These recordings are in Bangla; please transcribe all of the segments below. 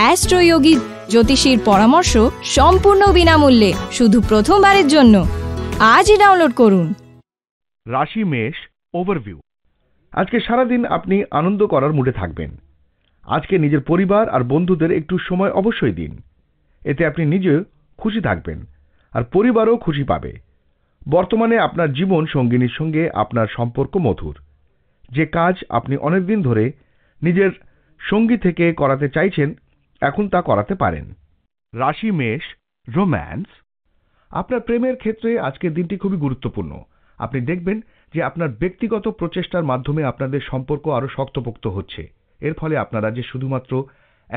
অ্যাস্ট্রোয়োগী জ্যোতিষীর পরামর্শ সম্পূর্ণ বিনামূল্যে শুধু প্রথমবারের জন্য আজই ডাউনলোড করুন রাশি মেষ ওভারভিউ আজকে সারাদিন আপনি আনন্দ করার মুডে থাকবেন আজকে নিজের পরিবার আর বন্ধুদের একটু সময় অবশ্যই দিন এতে আপনি নিজে খুশি থাকবেন আর পরিবারও খুশি পাবে বর্তমানে আপনার জীবন সঙ্গিনীর সঙ্গে আপনার সম্পর্ক মধুর যে কাজ আপনি অনেকদিন ধরে নিজের সঙ্গী থেকে করাতে চাইছেন এখন তা করাতে পারেন রাশি মেষ রোম্যান্স আপনার প্রেমের ক্ষেত্রে আজকের দিনটি খুবই গুরুত্বপূর্ণ আপনি দেখবেন যে আপনার ব্যক্তিগত প্রচেষ্টার মাধ্যমে আপনাদের সম্পর্ক আরও শক্তপোক্ত হচ্ছে এর ফলে আপনারা যে শুধুমাত্র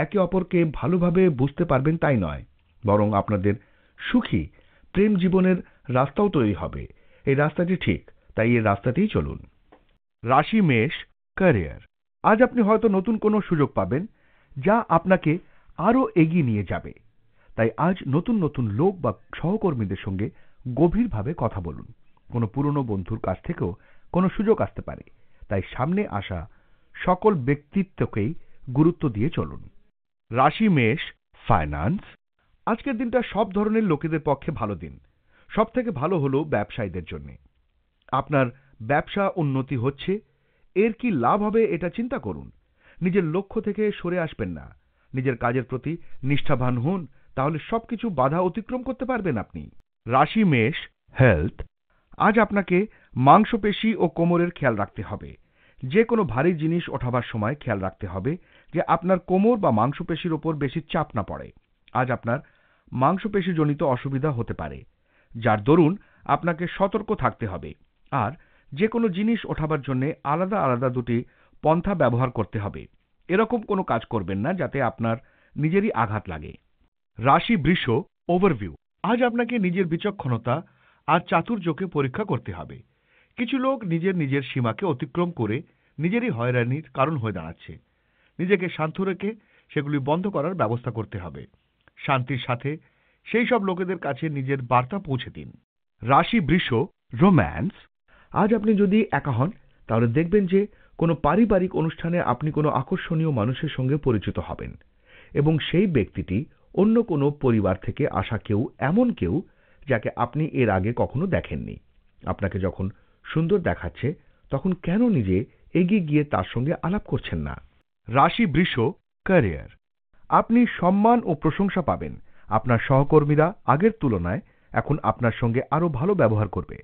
একে অপরকে ভালোভাবে বুঝতে পারবেন তাই নয় বরং আপনাদের সুখী প্রেম জীবনের রাস্তাও তৈরি হবে এই রাস্তাটি ঠিক তাই এই রাস্তাতেই চলুন রাশি মেষ ক্যারিয়ার আজ আপনি হয়তো নতুন কোনো সুযোগ পাবেন যা আপনাকে আরও এগিয়ে নিয়ে যাবে তাই আজ নতুন নতুন লোক বা সহকর্মীদের সঙ্গে গভীরভাবে কথা বলুন কোনো পুরনো বন্ধুর কাছ থেকেও কোনো সুযোগ আসতে পারে তাই সামনে আসা সকল ব্যক্তিত্বকেই গুরুত্ব দিয়ে চলুন রাশি মেষ ফাইন্যান্স আজকের দিনটা সব ধরনের লোকেদের পক্ষে ভালো দিন সব থেকে ভালো হল ব্যবসায়ীদের জন্য আপনার ব্যবসা উন্নতি হচ্ছে এর কি লাভ হবে এটা চিন্তা করুন নিজের লক্ষ্য থেকে সরে আসবেন না নিজের কাজের প্রতি নিষ্ঠাবান হন তাহলে সবকিছু বাধা অতিক্রম করতে পারবেন আপনি রাশি মেষ হেলথ আজ আপনাকে মাংসপেশি ও কোমরের খেয়াল রাখতে হবে যে কোনো ভারী জিনিস ওঠাবার সময় খেয়াল রাখতে হবে যে আপনার কোমর বা মাংসপেশির ওপর বেশি চাপ না পড়ে আজ আপনার মাংসপেশিজনিত অসুবিধা হতে পারে যার দরুন আপনাকে সতর্ক থাকতে হবে আর যে কোনো জিনিস ওঠাবার জন্য আলাদা আলাদা দুটি পন্থা ব্যবহার করতে হবে এরকম কোনো কাজ করবেন না যাতে আপনার নিজেরই আঘাত লাগে রাশি বৃষ ওভারভিউ আজ আপনাকে নিজের বিচক্ষণতা আর চাতুর্যকে পরীক্ষা করতে হবে কিছু লোক নিজের নিজের সীমাকে অতিক্রম করে নিজেরই হয়রানির কারণ হয়ে দাঁড়াচ্ছে নিজেকে শান্ত রেখে সেগুলি বন্ধ করার ব্যবস্থা করতে হবে শান্তির সাথে সেই সব লোকেদের কাছে নিজের বার্তা পৌঁছে দিন রাশি বৃষ রোম্যান্স আজ আপনি যদি একা হন তাহলে দেখবেন যে কোনো পারিবারিক অনুষ্ঠানে আপনি কোনো আকর্ষণীয় মানুষের সঙ্গে পরিচিত হবেন এবং সেই ব্যক্তিটি অন্য কোনো পরিবার থেকে আসা কেউ এমন কেউ যাকে আপনি এর আগে কখনো দেখেননি আপনাকে যখন সুন্দর দেখাচ্ছে তখন কেন নিজে এগিয়ে গিয়ে তার সঙ্গে আলাপ করছেন না রাশি বৃষ ক্যারিয়ার আপনি সম্মান ও প্রশংসা পাবেন আপনার সহকর্মীরা আগের তুলনায় এখন আপনার সঙ্গে আরও ভালো ব্যবহার করবে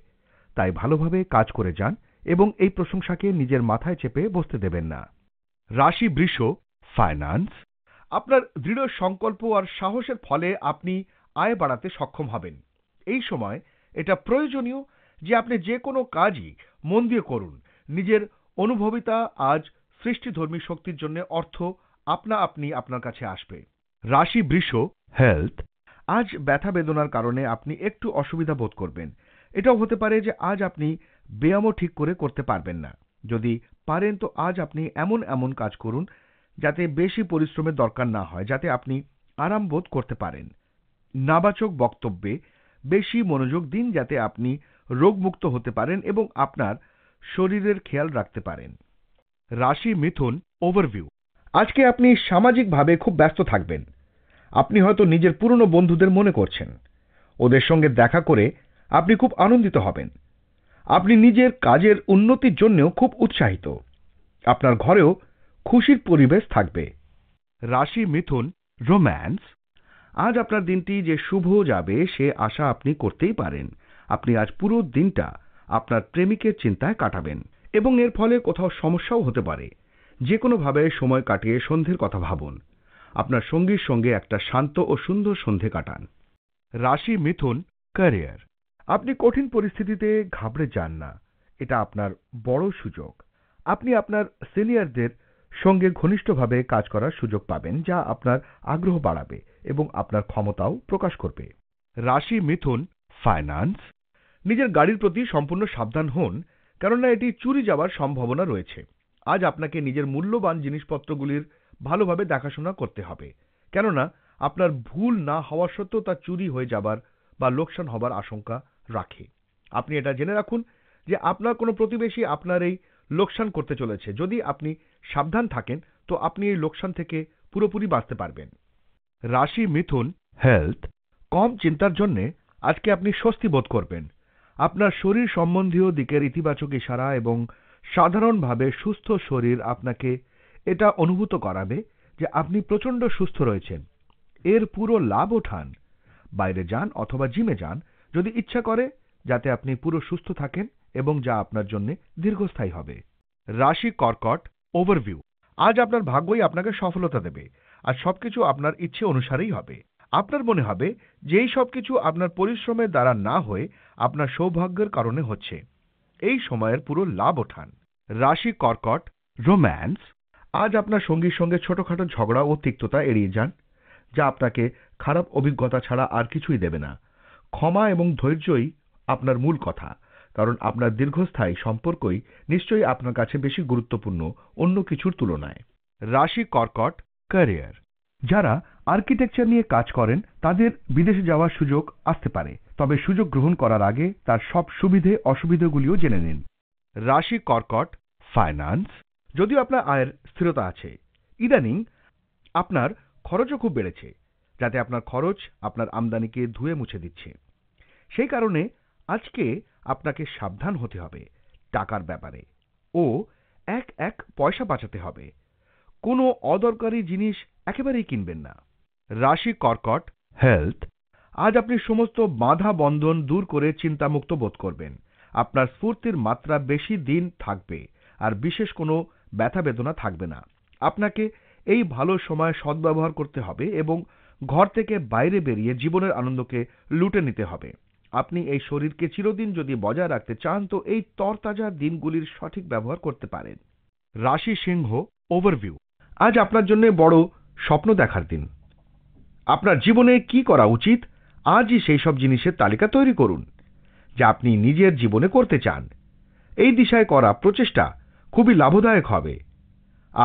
তাই ভালোভাবে কাজ করে যান এবং এই প্রশংসাকে নিজের মাথায় চেপে বসতে দেবেন না রাশি বৃষ ফাইন্যান্স আপনার দৃঢ় সংকল্প আর সাহসের ফলে আপনি আয় বাড়াতে সক্ষম হবেন এই সময় এটা প্রয়োজনীয় যে আপনি যে কোনো কাজই মন দিয়ে করুন নিজের অনুভবিতা আজ সৃষ্টিধর্মী শক্তির জন্য অর্থ আপনা আপনি আপনার কাছে আসবে রাশি বৃষ হেলথ আজ ব্যথা বেদনার কারণে আপনি একটু অসুবিধা বোধ করবেন এটাও হতে পারে যে আজ আপনি ব্যায়ামও ঠিক করে করতে পারবেন না যদি পারেন তো আজ আপনি এমন এমন কাজ করুন যাতে বেশি পরিশ্রমের দরকার না হয় যাতে আপনি আরাম বোধ করতে পারেন নাবাচক বক্তব্যে বেশি মনোযোগ দিন যাতে আপনি রোগমুক্ত হতে পারেন এবং আপনার শরীরের খেয়াল রাখতে পারেন রাশি মিথুন ওভারভিউ আজকে আপনি সামাজিকভাবে খুব ব্যস্ত থাকবেন আপনি হয়তো নিজের পুরনো বন্ধুদের মনে করছেন ওদের সঙ্গে দেখা করে আপনি খুব আনন্দিত হবেন আপনি নিজের কাজের উন্নতির জন্যও খুব উৎসাহিত আপনার ঘরেও খুশির পরিবেশ থাকবে রাশি মিথুন রোম্যান্স আজ আপনার দিনটি যে শুভ যাবে সে আশা আপনি করতেই পারেন আপনি আজ পুরো দিনটা আপনার প্রেমিকের চিন্তায় কাটাবেন এবং এর ফলে কোথাও সমস্যাও হতে পারে যে কোনোভাবে সময় কাটিয়ে সন্ধ্যের কথা ভাবুন আপনার সঙ্গীর সঙ্গে একটা শান্ত ও সুন্দর সন্ধে কাটান রাশি মিথুন ক্যারিয়ার আপনি কঠিন পরিস্থিতিতে ঘাবড়ে যান না এটা আপনার বড় সুযোগ আপনি আপনার সিনিয়রদের সঙ্গে ঘনিষ্ঠভাবে কাজ করার সুযোগ পাবেন যা আপনার আগ্রহ বাড়াবে এবং আপনার ক্ষমতাও প্রকাশ করবে রাশি মিথুন ফাইন্যান্স নিজের গাড়ির প্রতি সম্পূর্ণ সাবধান হন কেননা এটি চুরি যাওয়ার সম্ভাবনা রয়েছে আজ আপনাকে নিজের মূল্যবান জিনিসপত্রগুলির ভালোভাবে দেখাশোনা করতে হবে কেননা আপনার ভুল না হওয়া সত্ত্বেও তা চুরি হয়ে যাবার বা লোকসান হবার আশঙ্কা রাখে আপনি এটা জেনে রাখুন যে আপনার কোনো প্রতিবেশী আপনার এই লোকসান করতে চলেছে যদি আপনি সাবধান থাকেন তো আপনি এই লোকসান থেকে পুরোপুরি বাঁচতে পারবেন রাশি মিথুন হেলথ কম চিন্তার জন্যে আজকে আপনি স্বস্তি বোধ করবেন আপনার শরীর সম্বন্ধীয় দিকের ইতিবাচক ইশারা এবং সাধারণভাবে সুস্থ শরীর আপনাকে এটা অনুভূত করাবে যে আপনি প্রচণ্ড সুস্থ রয়েছেন এর পুরো লাভ ওঠান বাইরে যান অথবা জিমে যান যদি ইচ্ছা করে যাতে আপনি পুরো সুস্থ থাকেন এবং যা আপনার জন্য দীর্ঘস্থায়ী হবে রাশি কর্কট ওভারভিউ আজ আপনার ভাগ্যই আপনাকে সফলতা দেবে আর সবকিছু আপনার ইচ্ছে অনুসারেই হবে আপনার মনে হবে এই সব কিছু আপনার পরিশ্রমের দ্বারা না হয়ে আপনার সৌভাগ্যের কারণে হচ্ছে এই সময়ের পুরো লাভ ওঠান রাশি কর্কট রোম্যান্স আজ আপনার সঙ্গীর সঙ্গে ছোটখাটো ঝগড়া ও তিক্ততা এড়িয়ে যান যা আপনাকে খারাপ অভিজ্ঞতা ছাড়া আর কিছুই দেবে না ক্ষমা এবং ধৈর্যই আপনার মূল কথা কারণ আপনার দীর্ঘস্থায়ী সম্পর্কই নিশ্চয়ই আপনার কাছে বেশি গুরুত্বপূর্ণ অন্য কিছুর তুলনায় রাশি কর্কট ক্যারিয়ার যারা আর্কিটেকচার নিয়ে কাজ করেন তাদের বিদেশে যাওয়ার সুযোগ আসতে পারে তবে সুযোগ গ্রহণ করার আগে তার সব সুবিধে অসুবিধেগুলিও জেনে নিন রাশি কর্কট ফাইন্যান্স যদিও আপনার আয়ের স্থিরতা আছে ইদানিং আপনার খরচও খুব বেড়েছে যাতে আপনার খরচ আপনার আমদানিকে ধুয়ে মুছে দিচ্ছে সেই কারণে আজকে আপনাকে সাবধান হতে হবে টাকার ব্যাপারে ও এক এক পয়সা বাঁচাতে হবে কোনো অদরকারি জিনিস একেবারেই কিনবেন না রাশি কর্কট হেলথ আজ আপনি সমস্ত বাধা বন্ধন দূর করে চিন্তামুক্ত বোধ করবেন আপনার স্ফূর্তির মাত্রা বেশি দিন থাকবে আর বিশেষ কোনো ব্যথা বেদনা থাকবে না আপনাকে এই ভালো সময় সদ্ব্যবহার করতে হবে এবং ঘর থেকে বাইরে বেরিয়ে জীবনের আনন্দকে লুটে নিতে হবে আপনি এই শরীরকে চিরদিন যদি বজায় রাখতে চান তো এই তরতাজা দিনগুলির সঠিক ব্যবহার করতে পারেন রাশি সিংহ ওভারভিউ আজ আপনার জন্য বড় স্বপ্ন দেখার দিন আপনার জীবনে কি করা উচিত আজই সেই সব জিনিসের তালিকা তৈরি করুন যা আপনি নিজের জীবনে করতে চান এই দিশায় করা প্রচেষ্টা খুবই লাভদায়ক হবে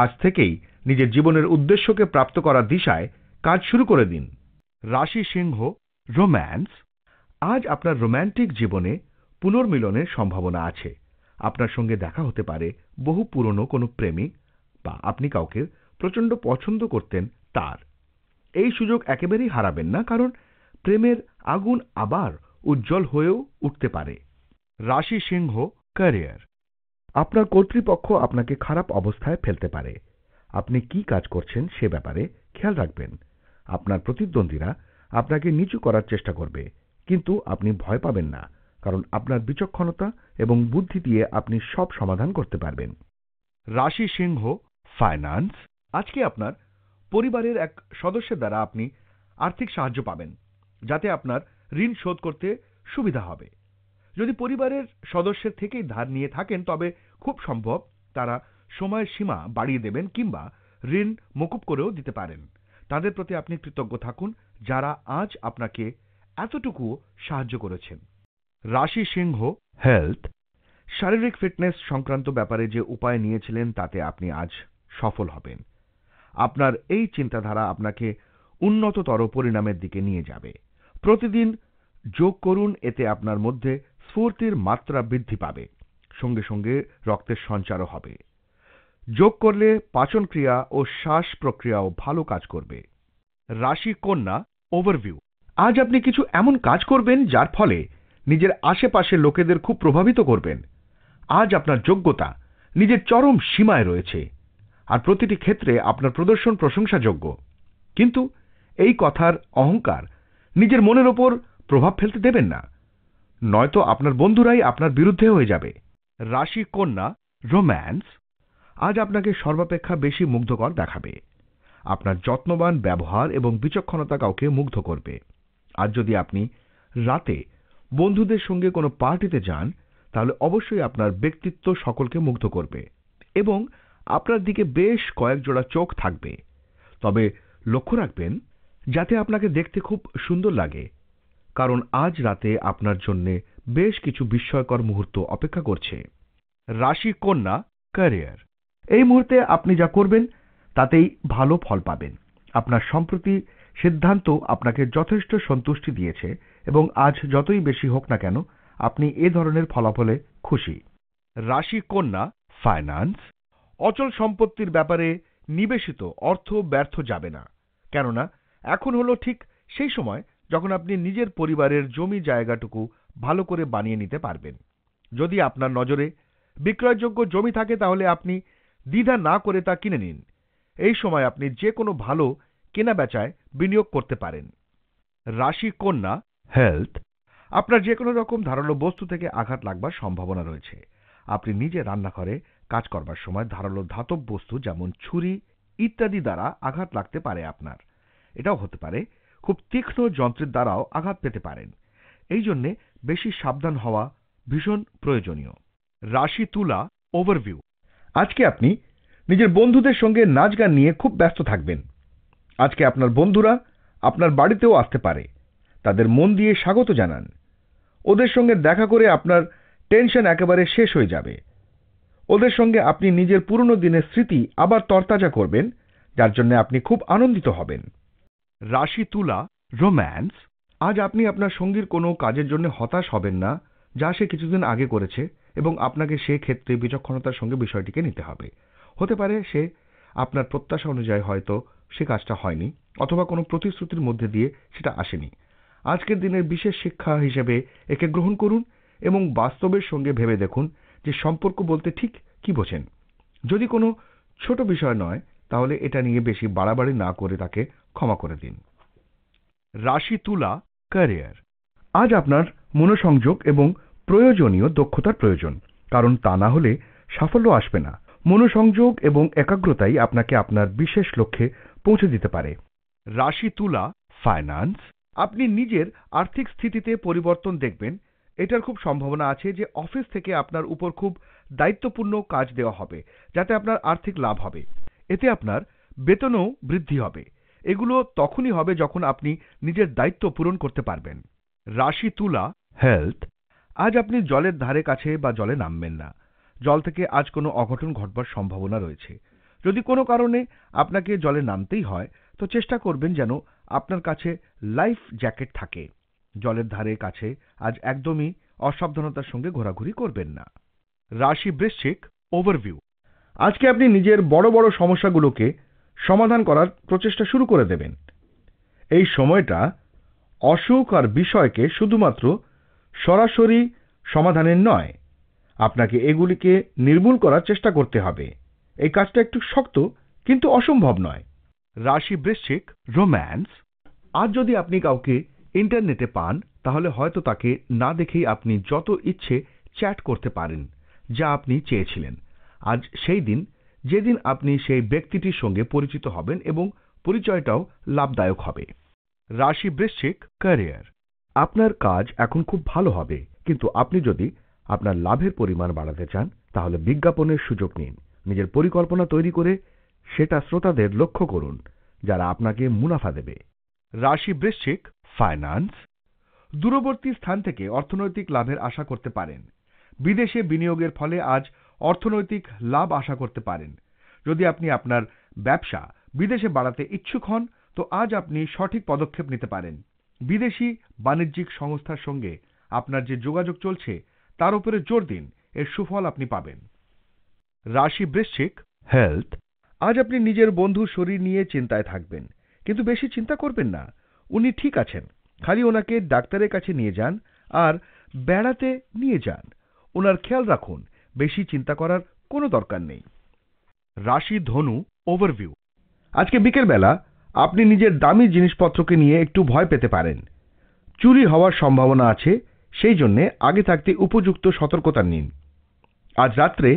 আজ থেকেই নিজের জীবনের উদ্দেশ্যকে প্রাপ্ত করার দিশায় কাজ শুরু করে দিন রাশি সিংহ রোম্যান্স আজ আপনার রোম্যান্টিক জীবনে পুনর্মিলনের সম্ভাবনা আছে আপনার সঙ্গে দেখা হতে পারে বহু পুরনো কোনো প্রেমিক বা আপনি কাউকে প্রচণ্ড পছন্দ করতেন তার এই সুযোগ একেবারেই হারাবেন না কারণ প্রেমের আগুন আবার উজ্জ্বল হয়েও উঠতে পারে রাশি সিংহ ক্যারিয়ার আপনার কর্তৃপক্ষ আপনাকে খারাপ অবস্থায় ফেলতে পারে আপনি কি কাজ করছেন সে ব্যাপারে খেয়াল রাখবেন আপনার প্রতিদ্বন্দ্বীরা আপনাকে নিচু করার চেষ্টা করবে কিন্তু আপনি ভয় পাবেন না কারণ আপনার বিচক্ষণতা এবং বুদ্ধি দিয়ে আপনি সব সমাধান করতে পারবেন রাশি সিংহ ফাইন্যান্স আজকে আপনার পরিবারের এক সদস্যের দ্বারা আপনি আর্থিক সাহায্য পাবেন যাতে আপনার ঋণ শোধ করতে সুবিধা হবে যদি পরিবারের সদস্যের থেকেই ধার নিয়ে থাকেন তবে খুব সম্ভব তারা সময়ের সীমা বাড়িয়ে দেবেন কিংবা ঋণ মকুব করেও দিতে পারেন তাদের প্রতি আপনি কৃতজ্ঞ থাকুন যারা আজ আপনাকে এতটুকুও সাহায্য করেছেন রাশি সিংহ হেলথ শারীরিক ফিটনেস সংক্রান্ত ব্যাপারে যে উপায় নিয়েছিলেন তাতে আপনি আজ সফল হবেন আপনার এই চিন্তাধারা আপনাকে উন্নততর পরিণামের দিকে নিয়ে যাবে প্রতিদিন যোগ করুন এতে আপনার মধ্যে স্ফূর্তির মাত্রা বৃদ্ধি পাবে সঙ্গে সঙ্গে রক্তের সঞ্চারও হবে যোগ করলে পাচন ক্রিয়া ও শ্বাস প্রক্রিয়াও ভালো কাজ করবে রাশি কন্যা ওভারভিউ আজ আপনি কিছু এমন কাজ করবেন যার ফলে নিজের আশেপাশের লোকেদের খুব প্রভাবিত করবেন আজ আপনার যোগ্যতা নিজের চরম সীমায় রয়েছে আর প্রতিটি ক্ষেত্রে আপনার প্রদর্শন প্রশংসাযোগ্য কিন্তু এই কথার অহংকার নিজের মনের ওপর প্রভাব ফেলতে দেবেন না নয়তো আপনার বন্ধুরাই আপনার বিরুদ্ধে হয়ে যাবে রাশি কন্যা রোম্যান্স আজ আপনাকে সর্বাপেক্ষা বেশি মুগ্ধকর দেখাবে আপনার যত্নবান ব্যবহার এবং বিচক্ষণতা কাউকে মুগ্ধ করবে আর যদি আপনি রাতে বন্ধুদের সঙ্গে কোনো পার্টিতে যান তাহলে অবশ্যই আপনার ব্যক্তিত্ব সকলকে মুগ্ধ করবে এবং আপনার দিকে বেশ কয়েক জোড়া চোখ থাকবে তবে লক্ষ্য রাখবেন যাতে আপনাকে দেখতে খুব সুন্দর লাগে কারণ আজ রাতে আপনার জন্য বেশ কিছু বিস্ময়কর মুহূর্ত অপেক্ষা করছে রাশি কন্যা ক্যারিয়ার এই মুহূর্তে আপনি যা করবেন তাতেই ভালো ফল পাবেন আপনার সম্প্রতি সিদ্ধান্ত আপনাকে যথেষ্ট সন্তুষ্টি দিয়েছে এবং আজ যতই বেশি হোক না কেন আপনি এ ধরনের ফলাফলে খুশি রাশি কন্যা ফাইন্যান্স অচল সম্পত্তির ব্যাপারে নিবেশিত অর্থ ব্যর্থ যাবে না কেননা এখন হলো ঠিক সেই সময় যখন আপনি নিজের পরিবারের জমি জায়গাটুকু ভালো করে বানিয়ে নিতে পারবেন যদি আপনার নজরে বিক্রয়যোগ্য জমি থাকে তাহলে আপনি দ্বিধা না করে তা কিনে নিন এই সময় আপনি যে কোনো ভালো কেনাবেচায় বিনিয়োগ করতে পারেন রাশি কন্যা হেলথ আপনার যে কোনো রকম ধারালো বস্তু থেকে আঘাত লাগবার সম্ভাবনা রয়েছে আপনি নিজে রান্নাঘরে কাজ করবার সময় ধারালো ধাতব বস্তু যেমন ছুরি ইত্যাদি দ্বারা আঘাত লাগতে পারে আপনার এটাও হতে পারে খুব তীক্ষ্ণ যন্ত্রের দ্বারাও আঘাত পেতে পারেন এই জন্যে বেশি সাবধান হওয়া ভীষণ প্রয়োজনীয় রাশি তুলা ওভারভিউ আজকে আপনি নিজের বন্ধুদের সঙ্গে নাচ গান নিয়ে খুব ব্যস্ত থাকবেন আজকে আপনার বন্ধুরা আপনার বাড়িতেও আসতে পারে তাদের মন দিয়ে স্বাগত জানান ওদের সঙ্গে দেখা করে আপনার টেনশন একেবারে শেষ হয়ে যাবে ওদের সঙ্গে আপনি নিজের পুরনো দিনের স্মৃতি আবার তরতাজা করবেন যার জন্য আপনি খুব আনন্দিত হবেন রাশি তুলা রোম্যান্স আজ আপনি আপনার সঙ্গীর কোনো কাজের জন্য হতাশ হবেন না যা সে কিছুদিন আগে করেছে এবং আপনাকে সে ক্ষেত্রে বিচক্ষণতার সঙ্গে বিষয়টিকে নিতে হবে হতে পারে সে আপনার প্রত্যাশা অনুযায়ী হয়তো সে কাজটা হয়নি অথবা কোনো প্রতিশ্রুতির মধ্যে দিয়ে সেটা আসেনি আজকের দিনের বিশেষ শিক্ষা হিসেবে একে গ্রহণ করুন এবং বাস্তবের সঙ্গে ভেবে দেখুন যে সম্পর্ক বলতে ঠিক কি বোঝেন যদি কোনো ছোট বিষয় নয় তাহলে এটা নিয়ে বেশি বাড়াবাড়ি না করে তাকে ক্ষমা করে দিন রাশি তুলা ক্যারিয়ার আজ আপনার মনোসংযোগ এবং প্রয়োজনীয় দক্ষতার প্রয়োজন কারণ তা না হলে সাফল্য আসবে না মনোসংযোগ এবং একাগ্রতাই আপনাকে আপনার বিশেষ লক্ষ্যে পৌঁছে দিতে পারে রাশি তুলা ফাইন্যান্স আপনি নিজের আর্থিক স্থিতিতে পরিবর্তন দেখবেন এটার খুব সম্ভাবনা আছে যে অফিস থেকে আপনার উপর খুব দায়িত্বপূর্ণ কাজ দেওয়া হবে যাতে আপনার আর্থিক লাভ হবে এতে আপনার বেতনও বৃদ্ধি হবে এগুলো তখনই হবে যখন আপনি নিজের দায়িত্ব পূরণ করতে পারবেন রাশি তুলা হেলথ আজ আপনি জলের ধারে কাছে বা জলে নামবেন না জল থেকে আজ কোনো অঘটন ঘটবার সম্ভাবনা রয়েছে যদি কোনো কারণে আপনাকে জলে নামতেই হয় তো চেষ্টা করবেন যেন আপনার কাছে লাইফ জ্যাকেট থাকে জলের ধারে কাছে আজ একদমই অসাবধানতার সঙ্গে ঘোরাঘুরি করবেন না রাশি বৃশ্চিক ওভারভিউ আজকে আপনি নিজের বড় বড় সমস্যাগুলোকে সমাধান করার প্রচেষ্টা শুরু করে দেবেন এই সময়টা অসুখ আর বিষয়কে শুধুমাত্র সরাসরি সমাধানের নয় আপনাকে এগুলিকে নির্মূল করার চেষ্টা করতে হবে এই কাজটা একটু শক্ত কিন্তু অসম্ভব নয় রাশি বৃশ্চিক রোম্যান্স আজ যদি আপনি কাউকে ইন্টারনেটে পান তাহলে হয়তো তাকে না দেখেই আপনি যত ইচ্ছে চ্যাট করতে পারেন যা আপনি চেয়েছিলেন আজ সেই দিন যেদিন আপনি সেই ব্যক্তিটির সঙ্গে পরিচিত হবেন এবং পরিচয়টাও লাভদায়ক হবে রাশি বৃশ্চিক ক্যারিয়ার আপনার কাজ এখন খুব ভালো হবে কিন্তু আপনি যদি আপনার লাভের পরিমাণ বাড়াতে চান তাহলে বিজ্ঞাপনের সুযোগ নিন নিজের পরিকল্পনা তৈরি করে সেটা শ্রোতাদের লক্ষ্য করুন যারা আপনাকে মুনাফা দেবে রাশি বৃশ্চিক ফাইন্যান্স দূরবর্তী স্থান থেকে অর্থনৈতিক লাভের আশা করতে পারেন বিদেশে বিনিয়োগের ফলে আজ অর্থনৈতিক লাভ আশা করতে পারেন যদি আপনি আপনার ব্যবসা বিদেশে বাড়াতে ইচ্ছুক হন তো আজ আপনি সঠিক পদক্ষেপ নিতে পারেন বিদেশি বাণিজ্যিক সংস্থার সঙ্গে আপনার যে যোগাযোগ চলছে তার উপরে জোর দিন এর সুফল আপনি পাবেন রাশি বৃশ্চিক হেলথ আজ আপনি নিজের বন্ধুর শরীর নিয়ে চিন্তায় থাকবেন কিন্তু বেশি চিন্তা করবেন না উনি ঠিক আছেন খালি ওনাকে ডাক্তারের কাছে নিয়ে যান আর বেড়াতে নিয়ে যান ওনার খেয়াল রাখুন বেশি চিন্তা করার কোনো দরকার নেই রাশি ধনু ওভারভিউ আজকে বিকেলবেলা আপনি নিজের দামি জিনিসপত্রকে নিয়ে একটু ভয় পেতে পারেন চুরি হওয়ার সম্ভাবনা আছে সেই জন্যে আগে থাকতে উপযুক্ত সতর্কতা নিন আজ রাত্রে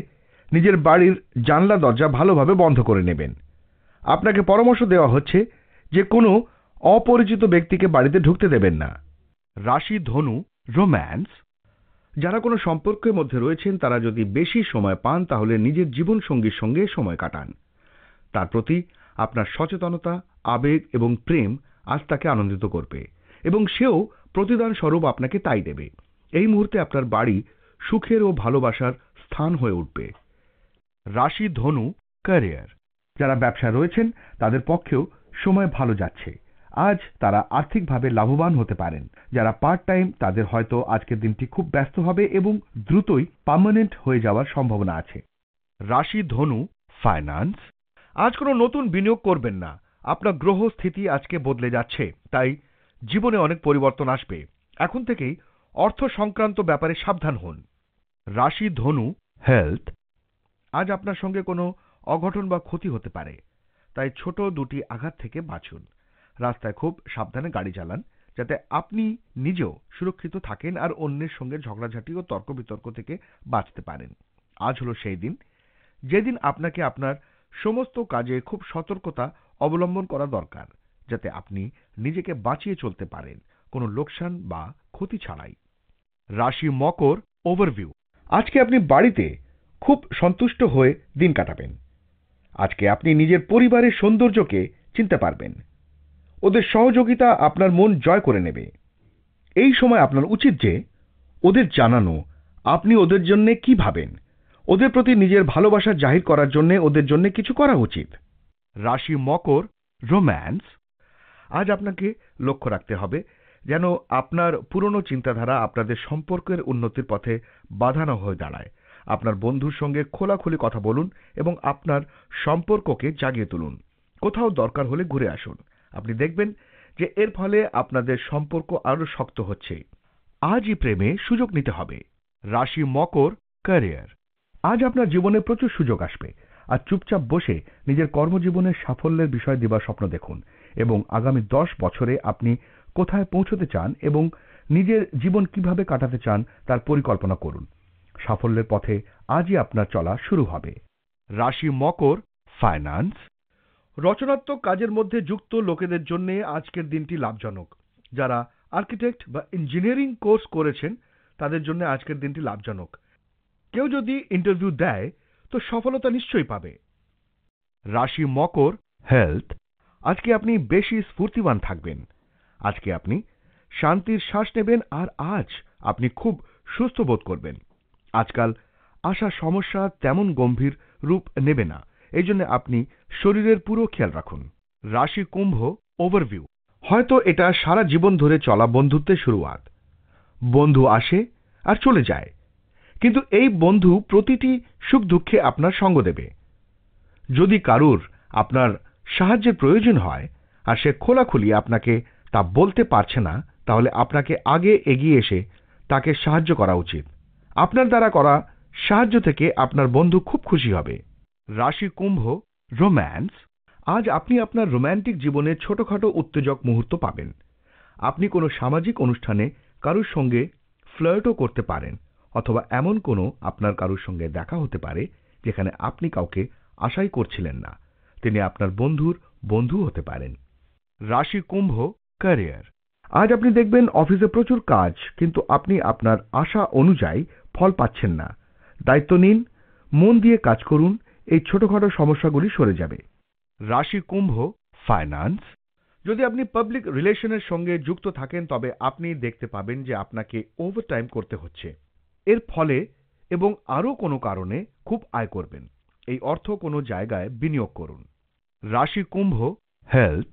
নিজের বাড়ির জানলা দরজা ভালোভাবে বন্ধ করে নেবেন আপনাকে পরামর্শ দেওয়া হচ্ছে যে কোনো অপরিচিত ব্যক্তিকে বাড়িতে ঢুকতে দেবেন না রাশি ধনু রোম্যান্স যারা কোনো সম্পর্কের মধ্যে রয়েছেন তারা যদি বেশি সময় পান তাহলে নিজের জীবন সঙ্গীর সঙ্গে সময় কাটান তার প্রতি আপনার সচেতনতা আবেগ এবং প্রেম আজ তাকে আনন্দিত করবে এবং সেও প্রতিদান স্বরূপ আপনাকে তাই দেবে এই মুহূর্তে আপনার বাড়ি সুখের ও ভালোবাসার স্থান হয়ে উঠবে রাশি ধনু ক্যারিয়ার যারা ব্যবসা রয়েছেন তাদের পক্ষেও সময় ভালো যাচ্ছে আজ তারা আর্থিকভাবে লাভবান হতে পারেন যারা পার্ট টাইম তাদের হয়তো আজকের দিনটি খুব ব্যস্ত হবে এবং দ্রুতই পার্মানেন্ট হয়ে যাওয়ার সম্ভাবনা আছে রাশি ধনু ফাইন্যান্স আজ কোনো নতুন বিনিয়োগ করবেন না আপনার গ্রহ স্থিতি আজকে বদলে যাচ্ছে তাই জীবনে অনেক পরিবর্তন আসবে এখন থেকেই অর্থ সংক্রান্ত ব্যাপারে সাবধান হন রাশি ধনু হেলথ আজ আপনার সঙ্গে কোনো অঘটন বা ক্ষতি হতে পারে তাই ছোট দুটি আঘাত থেকে বাঁচুন রাস্তায় খুব সাবধানে গাড়ি চালান যাতে আপনি নিজেও সুরক্ষিত থাকেন আর অন্যের সঙ্গে ঝগড়াঝাটি ও তর্ক বিতর্ক থেকে বাঁচতে পারেন আজ হলো সেই দিন যেদিন আপনাকে আপনার সমস্ত কাজে খুব সতর্কতা অবলম্বন করা দরকার যাতে আপনি নিজেকে বাঁচিয়ে চলতে পারেন কোনো লোকসান বা ক্ষতি ছাড়াই রাশি মকর ওভারভিউ আজকে আপনি বাড়িতে খুব সন্তুষ্ট হয়ে দিন কাটাবেন আজকে আপনি নিজের পরিবারের সৌন্দর্যকে চিনতে পারবেন ওদের সহযোগিতা আপনার মন জয় করে নেবে এই সময় আপনার উচিত যে ওদের জানানো আপনি ওদের জন্য কি ভাবেন ওদের প্রতি নিজের ভালোবাসা জাহির করার জন্য ওদের জন্য কিছু করা উচিত রাশি মকর রোম্যান্স আজ আপনাকে লক্ষ্য রাখতে হবে যেন আপনার পুরনো চিন্তাধারা আপনাদের সম্পর্কের উন্নতির পথে বাধানো হয়ে দাঁড়ায় আপনার বন্ধুর সঙ্গে খোলাখুলি কথা বলুন এবং আপনার সম্পর্ককে জাগিয়ে তুলুন কোথাও দরকার হলে ঘুরে আসুন আপনি দেখবেন যে এর ফলে আপনাদের সম্পর্ক আরও শক্ত হচ্ছে আজই প্রেমে সুযোগ নিতে হবে রাশি মকর ক্যারিয়ার আজ আপনার জীবনে প্রচুর সুযোগ আসবে আর চুপচাপ বসে নিজের কর্মজীবনের সাফল্যের বিষয় দেবার স্বপ্ন দেখুন এবং আগামী দশ বছরে আপনি কোথায় পৌঁছতে চান এবং নিজের জীবন কিভাবে কাটাতে চান তার পরিকল্পনা করুন সাফল্যের পথে আজই আপনার চলা শুরু হবে রাশি মকর ফাইন্যান্স রচনাত্মক কাজের মধ্যে যুক্ত লোকেদের জন্য আজকের দিনটি লাভজনক যারা আর্কিটেক্ট বা ইঞ্জিনিয়ারিং কোর্স করেছেন তাদের জন্য আজকের দিনটি লাভজনক কেউ যদি ইন্টারভিউ দেয় তো সফলতা নিশ্চয়ই পাবে রাশি মকর হেলথ আজকে আপনি বেশি স্ফূর্তিবান থাকবেন আজকে আপনি শান্তির শ্বাস নেবেন আর আজ আপনি খুব সুস্থ বোধ করবেন আজকাল আসা সমস্যা তেমন গম্ভীর রূপ নেবে না এই জন্য আপনি শরীরের পুরো খেয়াল রাখুন রাশি কুম্ভ ওভারভিউ হয়তো এটা সারা জীবন ধরে চলা বন্ধুত্বের শুরুয়াত বন্ধু আসে আর চলে যায় কিন্তু এই বন্ধু প্রতিটি সুখ দুঃখে আপনার সঙ্গ দেবে যদি কারুর আপনার সাহায্যের প্রয়োজন হয় আর সে খোলাখুলি আপনাকে তা বলতে পারছে না তাহলে আপনাকে আগে এগিয়ে এসে তাকে সাহায্য করা উচিত আপনার দ্বারা করা সাহায্য থেকে আপনার বন্ধু খুব খুশি হবে রাশি কুম্ভ রোম্যান্স আজ আপনি আপনার রোম্যান্টিক জীবনে ছোটখাটো উত্তেজক মুহূর্ত পাবেন আপনি কোনো সামাজিক অনুষ্ঠানে কারুর সঙ্গে ফ্লার্টও করতে পারেন অথবা এমন কোনো আপনার কারুর সঙ্গে দেখা হতে পারে যেখানে আপনি কাউকে আশাই করছিলেন না তিনি আপনার বন্ধুর বন্ধু হতে পারেন রাশি কুম্ভ ক্যারিয়ার আজ আপনি দেখবেন অফিসে প্রচুর কাজ কিন্তু আপনি আপনার আশা অনুযায়ী ফল পাচ্ছেন না দায়িত্ব নিন মন দিয়ে কাজ করুন এই ছোটখাটো সমস্যাগুলি সরে যাবে রাশি কুম্ভ ফাইন্যান্স যদি আপনি পাবলিক রিলেশনের সঙ্গে যুক্ত থাকেন তবে আপনি দেখতে পাবেন যে আপনাকে ওভারটাইম করতে হচ্ছে এর ফলে এবং আরও কোনো কারণে খুব আয় করবেন এই অর্থ কোনো জায়গায় বিনিয়োগ করুন রাশি কুম্ভ হেলথ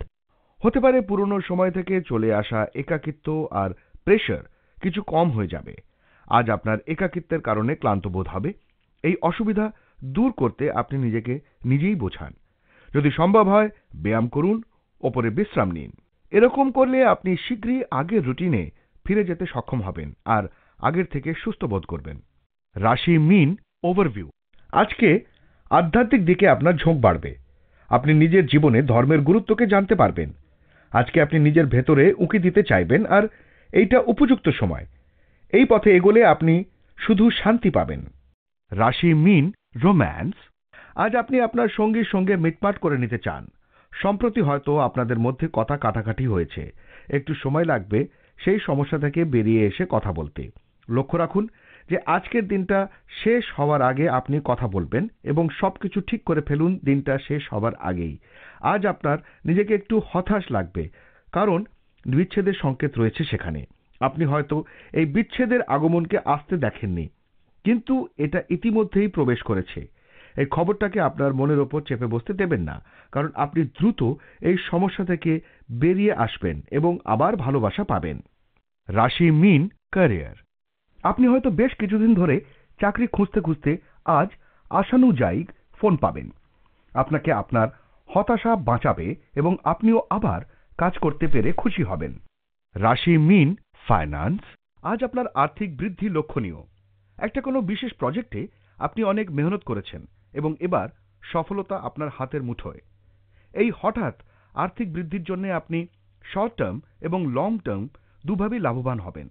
হতে পারে পুরনো সময় থেকে চলে আসা একাকিত্ব আর প্রেশার কিছু কম হয়ে যাবে আজ আপনার একাকিত্বের কারণে ক্লান্ত বোধ হবে এই অসুবিধা দূর করতে আপনি নিজেকে নিজেই বোঝান যদি সম্ভব হয় ব্যায়াম করুন ওপরে বিশ্রাম নিন এরকম করলে আপনি শীঘ্রই আগের রুটিনে ফিরে যেতে সক্ষম হবেন আর আগের থেকে সুস্থ বোধ করবেন রাশি মিন ওভারভিউ আজকে আধ্যাত্মিক দিকে আপনার ঝোঁক বাড়বে আপনি নিজের জীবনে ধর্মের গুরুত্বকে জানতে পারবেন আজকে আপনি নিজের ভেতরে উঁকি দিতে চাইবেন আর এইটা উপযুক্ত সময় এই পথে এগোলে আপনি শুধু শান্তি পাবেন রাশি মিন রোম্যান্স আজ আপনি আপনার সঙ্গীর সঙ্গে মিটমাট করে নিতে চান সম্প্রতি হয়তো আপনাদের মধ্যে কথা কাটাকাটি হয়েছে একটু সময় লাগবে সেই সমস্যা থেকে বেরিয়ে এসে কথা বলতে লক্ষ্য রাখুন যে আজকের দিনটা শেষ হওয়ার আগে আপনি কথা বলবেন এবং সব কিছু ঠিক করে ফেলুন দিনটা শেষ হওয়ার আগেই আজ আপনার নিজেকে একটু হতাশ লাগবে কারণ বিচ্ছেদের সংকেত রয়েছে সেখানে আপনি হয়তো এই বিচ্ছেদের আগমনকে আসতে দেখেননি কিন্তু এটা ইতিমধ্যেই প্রবেশ করেছে এই খবরটাকে আপনার মনের ওপর চেপে বসতে দেবেন না কারণ আপনি দ্রুত এই সমস্যা থেকে বেরিয়ে আসবেন এবং আবার ভালোবাসা পাবেন রাশি মিন ক্যারিয়ার আপনি হয়তো বেশ কিছুদিন ধরে চাকরি খুঁজতে খুঁজতে আজ আশানুযায়ী ফোন পাবেন আপনাকে আপনার হতাশা বাঁচাবে এবং আপনিও আবার কাজ করতে পেরে খুশি হবেন রাশি মিন ফাইন্যান্স আজ আপনার আর্থিক বৃদ্ধি লক্ষণীয় একটা কোনো বিশেষ প্রজেক্টে আপনি অনেক মেহনত করেছেন এবং এবার সফলতা আপনার হাতের মুঠোয় এই হঠাৎ আর্থিক বৃদ্ধির জন্য আপনি শর্ট টার্ম এবং লং টার্ম দুভাবেই লাভবান হবেন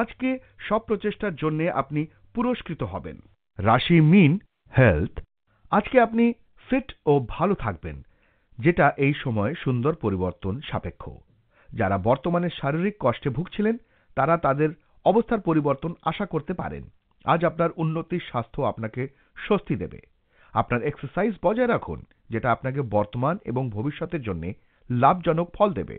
আজকে সব প্রচেষ্টার জন্য আপনি পুরস্কৃত হবেন রাশি মিন হেলথ আজকে আপনি ফিট ও ভালো থাকবেন যেটা এই সময় সুন্দর পরিবর্তন সাপেক্ষ যারা বর্তমানে শারীরিক কষ্টে ভুগছিলেন তারা তাদের অবস্থার পরিবর্তন আশা করতে পারেন আজ আপনার উন্নতির স্বাস্থ্য আপনাকে স্বস্তি দেবে আপনার এক্সারসাইজ বজায় রাখুন যেটা আপনাকে বর্তমান এবং ভবিষ্যতের জন্য লাভজনক ফল দেবে